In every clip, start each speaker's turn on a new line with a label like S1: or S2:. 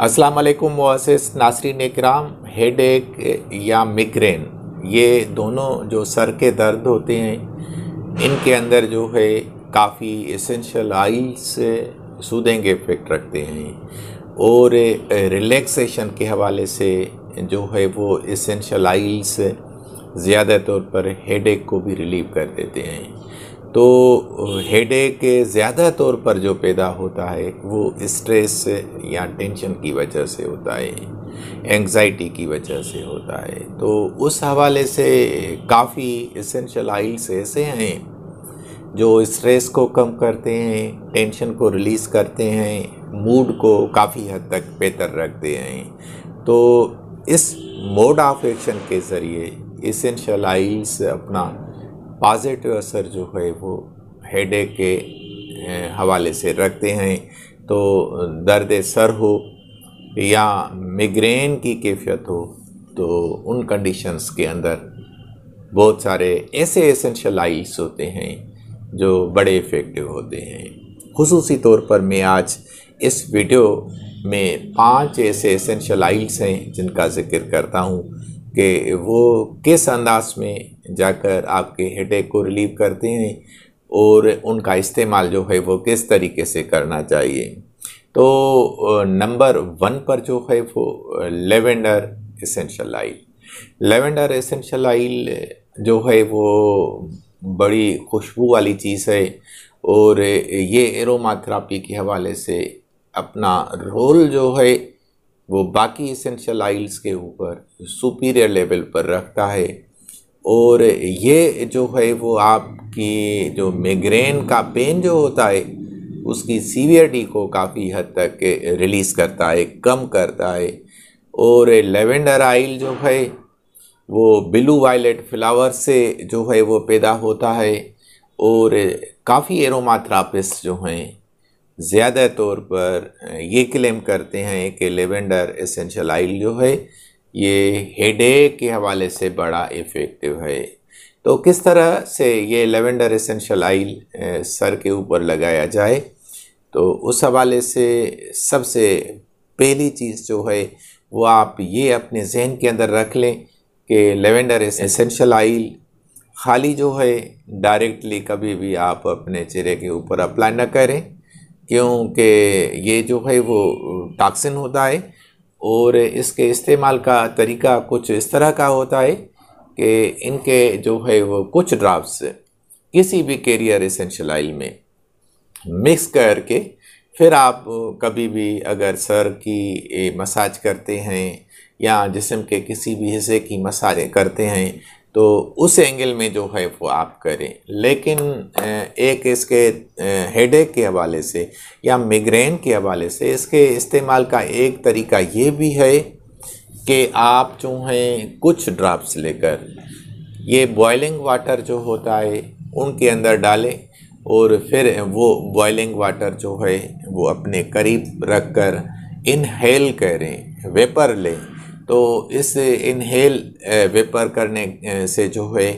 S1: अस्सलाम वालेकुम मोहसिस नासरी कराम हेड एक या मिग्रेन ये दोनों जो सर के दर्द होते हैं इनके अंदर जो है काफ़ी इसेंशल आइल्स सूदेंगे इफेक्ट रखते हैं और रिलैक्सेशन के हवाले से जो है वो इसेंशल आइल्स ज़्यादा तौर पर हेडेक को भी रिलीव कर देते हैं तो हेड एक ज़्यादा तौर पर जो पैदा होता है वो स्ट्रेस या टेंशन की वजह से होता है एंजाइटी की वजह से होता है तो उस हवाले से काफ़ी इसेंशल आइल्स ऐसे हैं जो स्ट्रेस को कम करते हैं टेंशन को रिलीज़ करते हैं मूड को काफ़ी हद तक बेहतर रखते हैं तो इस मोड ऑफ एक्शन के ज़रिए इसेंशल आइल्स अपना पॉजिटिव असर जो है वो हेड के अं, हवाले से रखते हैं तो दर्द सर हो या मिग्रेन की कैफियत हो तो उन कंडीशंस के अंदर बहुत सारे ऐसे एसेंशल आइल्स होते हैं जो बड़े इफ़ेक्टिव होते हैं खसूसी तौर पर मैं आज इस वीडियो में पांच ऐसे एसेंशल आइल्स हैं जिनका जिक्र करता हूँ कि वो किस अंदाज में जाकर आपके हेडेक को रिलीव करते हैं और उनका इस्तेमाल जो है वो किस तरीके से करना चाहिए तो नंबर वन पर जो है वो lavender essential oil lavender essential oil जो है वो बड़ी खुशबू वाली चीज़ है और ये एरोमाथेरापी के हवाले से अपना रोल जो है वो बाकी इसेंशल आइल्स के ऊपर सुपीरियर लेवल पर रखता है और ये जो है वो आपकी जो मेग्रेन का पेन जो होता है उसकी सीवियरिटी को काफ़ी हद तक रिलीज़ करता है कम करता है और लेवेंडर आइल जो है वो ब्लू वायलेट फ्लावर से जो है वो पैदा होता है और काफ़ी एरोमाथ्रापिस्ट जो हैं ज़्यादा तौर पर ये क्लेम करते हैं कि लेवेंडर एसेंशियल आइल जो है ये हेडे के हवाले से बड़ा इफ़ेक्टिव है तो किस तरह से ये लेवेंडर एसेंशियल आइल सर के ऊपर लगाया जाए तो उस हवाले से सबसे पहली चीज़ जो है वो आप ये अपने जहन के अंदर रख लें कि लेवेंडर एसेंशियल आइल खाली जो है डायरेक्टली कभी भी आप अपने चेहरे के ऊपर अप्लाई ना करें क्योंकि ये जो है वो टॉक्सिन होता है और इसके इस्तेमाल का तरीका कुछ इस तरह का होता है कि इनके जो है वो कुछ ड्राफ्ट किसी भी कैरियर इसेंशल आइल में मिक्स करके फिर आप कभी भी अगर सर की मसाज करते हैं या जिसम के किसी भी हिस्से की मसाज करते हैं तो उस एंगल में जो है वो आप करें लेकिन एक इसके हेडेक के हवाले से या मिग्रेन के हवाले से इसके इस्तेमाल का एक तरीका ये भी है कि आप जो हैं कुछ ड्राप्स लेकर ये बॉइलिंग वाटर जो होता है उनके अंदर डालें और फिर वो बॉइलिंग वाटर जो है वो अपने करीब रख कर इनहेल करें वेपर लें तो इस इनहेल वेपर करने से जो है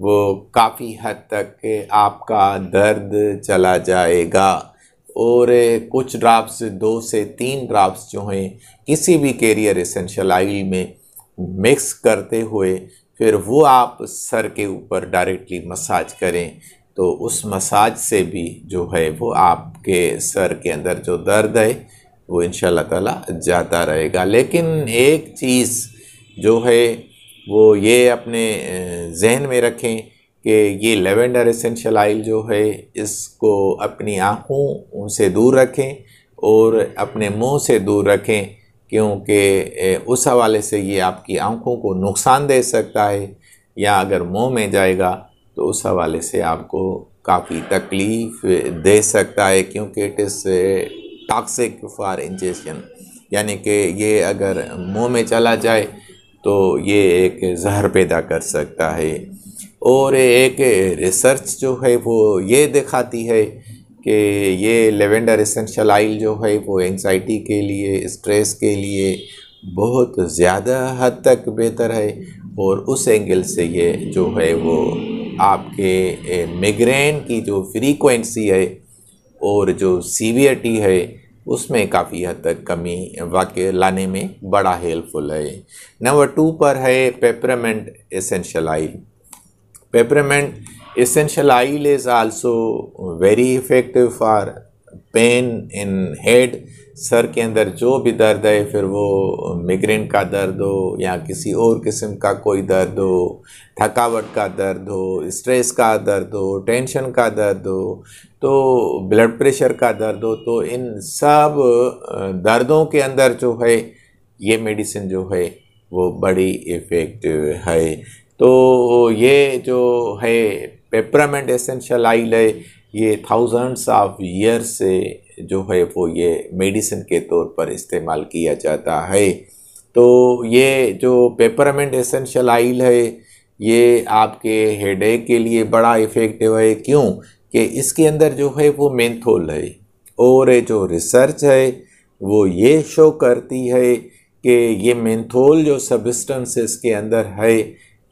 S1: वो काफ़ी हद तक आपका दर्द चला जाएगा और कुछ ड्राप्स दो से तीन ड्राप्स जो हैं किसी भी कैरियर एसेंशियल आइल में मिक्स करते हुए फिर वो आप सर के ऊपर डायरेक्टली मसाज करें तो उस मसाज से भी जो है वो आपके सर के अंदर जो दर्द है वो इन तला जाता रहेगा लेकिन एक चीज़ जो है वो ये अपने जहन में रखें कि ये लेवेंडर इसेंशल आयल जो है इसको अपनी आँखों से दूर रखें और अपने मुंह से दूर रखें क्योंकि उस हवाले से ये आपकी आँखों को नुकसान दे सकता है या अगर मुंह में जाएगा तो उस हवाले से आपको काफ़ी तकलीफ़ दे सकता है क्योंकि इट इस टॉक्सिक फॉर इंजेशन यानी कि ये अगर मुंह में चला जाए तो ये एक जहर पैदा कर सकता है और एक रिसर्च जो है वो ये दिखाती है कि ये लेवेंडर इसेंशल आइल जो है वो एंजाइटी के लिए स्ट्रेस के लिए बहुत ज़्यादा हद तक बेहतर है और उस एंगल से ये जो है वो आपके मिग्रेन की जो फ्रीक्वेंसी है और जो सीवियरटी है उसमें काफ़ी हद तक कमी वाक्य लाने में बड़ा हेल्पफुल है नंबर टू पर है peppermint essential oil peppermint essential oil is also very effective for pain in head सर के अंदर जो भी दर्द है फिर वो मिग्रेन का दर्द हो या किसी और किस्म का कोई दर्द हो थकावट का दर्द हो स्ट्रेस का दर्द हो टेंशन का दर्द हो तो ब्लड प्रेशर का दर्द हो तो इन सब दर्दों के अंदर जो है ये मेडिसिन जो है वो बड़ी इफ़ेक्टिव है तो ये जो है पेपरामेंट एसेंशियल आइल है ये थाउजेंड्स ऑफ ईयर से जो है वो ये मेडिसिन के तौर पर इस्तेमाल किया जाता है तो ये जो पेपरमेंट एसेंशियल आइल है ये आपके हेडेक के लिए बड़ा इफ़ेक्टिव है क्यों कि इसके अंदर जो है वो मेंथोल है और जो रिसर्च है वो ये शो करती है कि ये मेंथोल जो सबिस्टेंस इसके अंदर है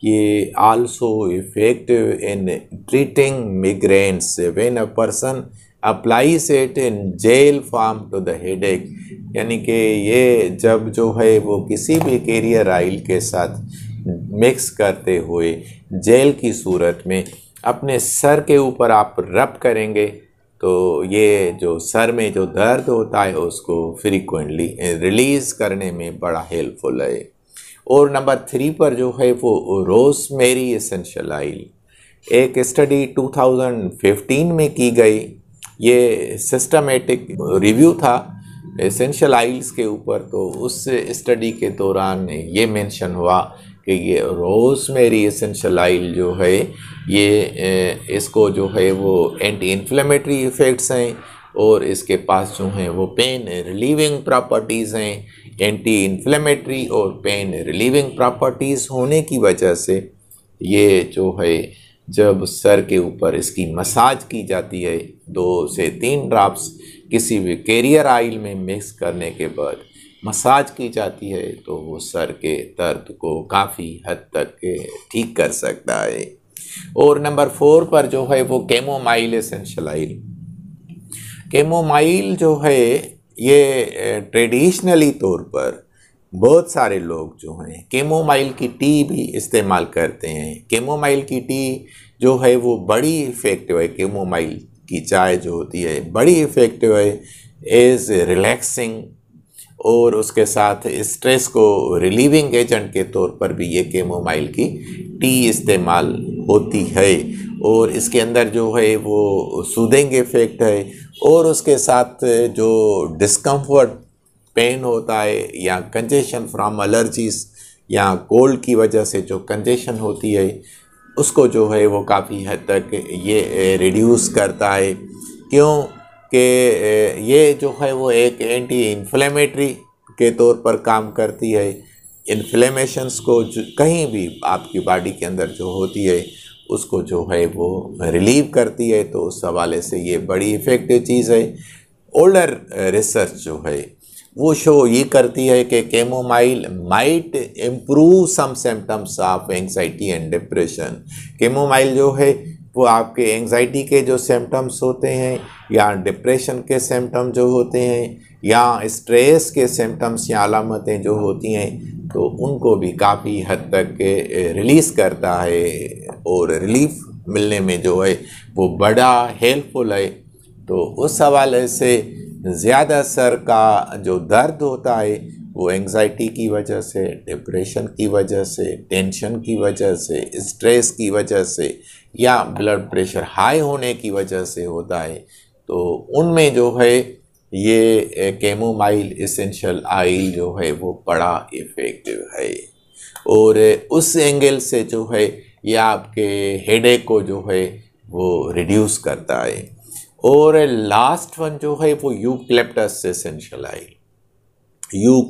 S1: ये also effective in treating migraines when a person applies it in gel form to the headache यानी कि ये जब जो है वो किसी भी कैरियर आइल के साथ मिक्स करते हुए जेल की सूरत में अपने सर के ऊपर आप रब करेंगे तो ये जो सर में जो दर्द होता है उसको फ्रीक्वेंटली रिलीज़ करने में बड़ा हेल्पफुल है और नंबर थ्री पर जो है वो मेरी एसेंशल आइल एक स्टडी 2015 में की गई ये सिस्टमेटिक रिव्यू था एसेंशल आइल्स के ऊपर तो उस स्टडी के दौरान ये मेंशन हुआ कि ये मेरी एसेंशल आइल जो है ये इसको जो है वो एंटी इन्फ्लेमेटरी इफ़ेक्ट्स हैं और इसके पास जो हैं वो पेन रिलीविंग प्रॉपर्टीज़ हैं एंटी इन्फ्लेमेटरी और पेन रिलीविंग प्रॉपर्टीज़ होने की वजह से ये जो है जब सर के ऊपर इसकी मसाज की जाती है दो से तीन ड्राप्स किसी भी कैरियर आयल में मिक्स करने के बाद मसाज की जाती है तो वो सर के दर्द को काफ़ी हद तक ठीक कर सकता है और नंबर फोर पर जो है वो केमोमाइल एसेंशल आइल केमोमाइल जो है ये ट्रेडिशनली तौर पर बहुत सारे लोग जो हैं केमोमाइल की टी भी इस्तेमाल करते हैं केमोमाइल की टी जो है वो बड़ी इफ़ेक्टिव है केमोमाइल की चाय जो होती है बड़ी इफ़ेक्टिव है एज रिलैक्सिंग और उसके साथ स्ट्रेस को रिलीविंग एजेंट के तौर पर भी ये केमोमाइल की टी इस्तेमाल होती है और इसके अंदर जो है वो सूदेंग इफ़ेक्ट है और उसके साथ जो डिस्कम्फर्ट पेन होता है या कंजेशन फ्राम अलर्जीज या कोल्ड की वजह से जो कंजेशन होती है उसको जो है वो काफ़ी हद तक ये रिड्यूस करता है क्यों कि ये जो है वो एक एंटी इन्फ्लेमेटरी के तौर पर काम करती है इन्फ्लेमेशंस को कहीं भी आपकी बॉडी के अंदर जो होती है उसको जो है वो रिलीव करती है तो उस हवाले से ये बड़ी इफ़ेक्टिव चीज़ है ओल्डर रिसर्च जो है वो शो ये करती है कि chamomile might improve some symptoms of anxiety and depression chamomile जो है वो आपके एंगजाइटी के जो सिम्टम्स होते हैं या डिप्रेशन के सिम्टम जो होते हैं या स्ट्रेस के सिम्टम्स या अलामतें जो होती हैं तो उनको भी काफ़ी हद तक रिलीज़ करता है और रिलीफ मिलने में जो है वो बड़ा हेल्पफुल है तो उस हवाले से ज़्यादा सर का जो दर्द होता है वो एंगजाइटी की वजह से डिप्रेशन की वजह से टेंशन की वजह से स्ट्रेस की वजह से या ब्लड प्रेशर हाई होने की वजह से होता है तो उनमें जो है ये केमोमाइल इसेंशियल आइल जो है वो बड़ा इफ़ेक्टिव है और उस एंगल से जो है ये आपके हेडेक को जो है वो रिड्यूस करता है और लास्ट वन जो है वो क्लेप्टस एसेंशल आइल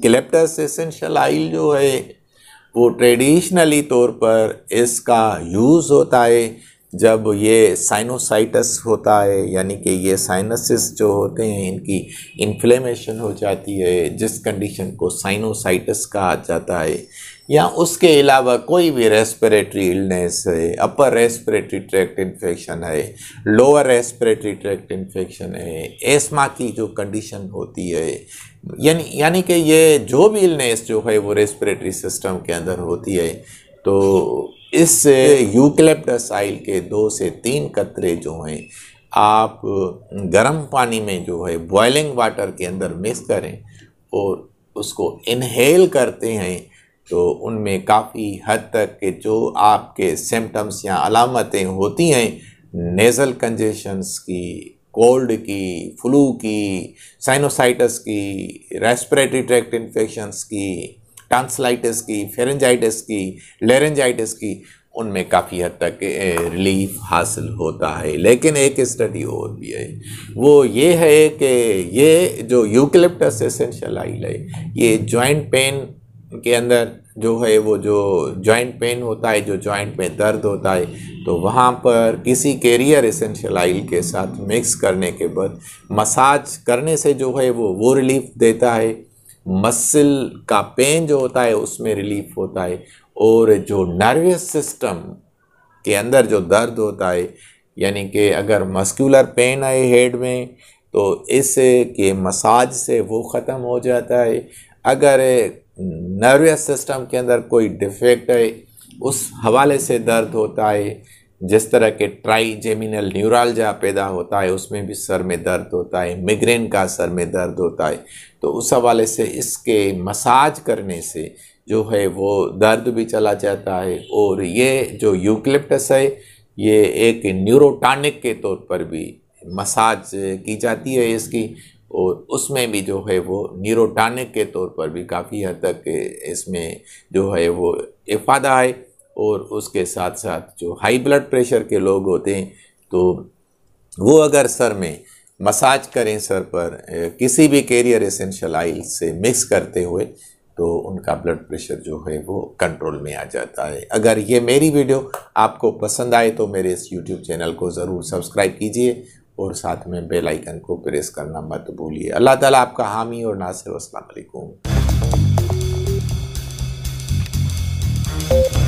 S1: क्लेप्टस एसेंशल आइल जो है वो ट्रेडिशनली तौर पर इसका यूज़ होता है जब ये साइनोसाइटस होता है यानी कि ये साइनसिस जो होते हैं इनकी इन्फ्लेमेशन हो जाती है जिस कंडीशन को साइनोसाइटस कहा जाता है या उसके अलावा कोई भी रेस्पिरेटरी इलनेस है अपर रेस्पिरेटरी ट्रैक्ट इन्फेक्शन है लोअर रेस्पिरेटरी ट्रैक्ट इन्फेक्शन है एस्मा की जो कंडीशन होती है यानी यानी कि ये जो भी इलनेस जो है वो रेस्पिरेटरी सिस्टम के अंदर होती है तो इस यूकलिप्टस के दो से तीन कतरे जो हैं आप गर्म पानी में जो है बॉइलिंग वाटर के अंदर मिक्स करें और उसको इनहेल करते हैं तो उनमें काफ़ी हद तक के जो आपके सिम्टम्स या अलामतें होती हैं नेज़ल कंजेशंस की कोल्ड की फ्लू की साइनोसाइटस की रेस्परेटरी ट्रैक्ट इन्फेक्शंस की टांसलाइटिस की फेरेंजाइटिस की लेरेंजाइटिस की उनमें काफ़ी हद तक रिलीफ हासिल होता है लेकिन एक स्टडी और भी है वो ये है कि ये जो यूकलिप्टस एसेंशियल आइल है ये जॉइंट पेन के अंदर जो है वो जो जॉइंट पेन होता है जो जॉइंट में दर्द होता है तो वहाँ पर किसी कैरियर एसेंशियल आइल के साथ मिक्स करने के बाद मसाज करने से जो है वो वो रिलीफ देता है मसल का पेन जो होता है उसमें रिलीफ होता है और जो नर्वस सिस्टम के अंदर जो दर्द होता है यानी कि अगर मस्कुलर पेन आए हेड में तो इस के मसाज से वो ख़त्म हो जाता है अगर नर्वस सिस्टम के अंदर कोई डिफेक्ट है उस हवाले से दर्द होता है जिस तरह के ट्राई जेमिनल न्यूरालजा पैदा होता है उसमें भी सर में दर्द होता है मिग्रेन का सर में दर्द होता है तो उस हवाले से इसके मसाज करने से जो है वो दर्द भी चला जाता है और ये जो यूक्लिप्टस है ये एक न्यूरोटानिक के तौर पर भी मसाज की जाती है इसकी और उसमें भी जो है वो न्यूरोटानिक के तौर पर भी काफ़ी हद तक इसमें जो है वो इफ़ादा है और उसके साथ साथ जो हाई ब्लड प्रेशर के लोग होते हैं तो वो अगर सर में मसाज करें सर पर किसी भी कैरियर एसेंशियल आइल से मिक्स करते हुए तो उनका ब्लड प्रेशर जो है वो कंट्रोल में आ जाता है अगर ये मेरी वीडियो आपको पसंद आए तो मेरे इस यूट्यूब चैनल को ज़रूर सब्सक्राइब कीजिए और साथ में बेल आइकन को प्रेस करना मत भूलिए अल्लाह ताला आपका हामी और नासिर अस्सलाम वालेकुम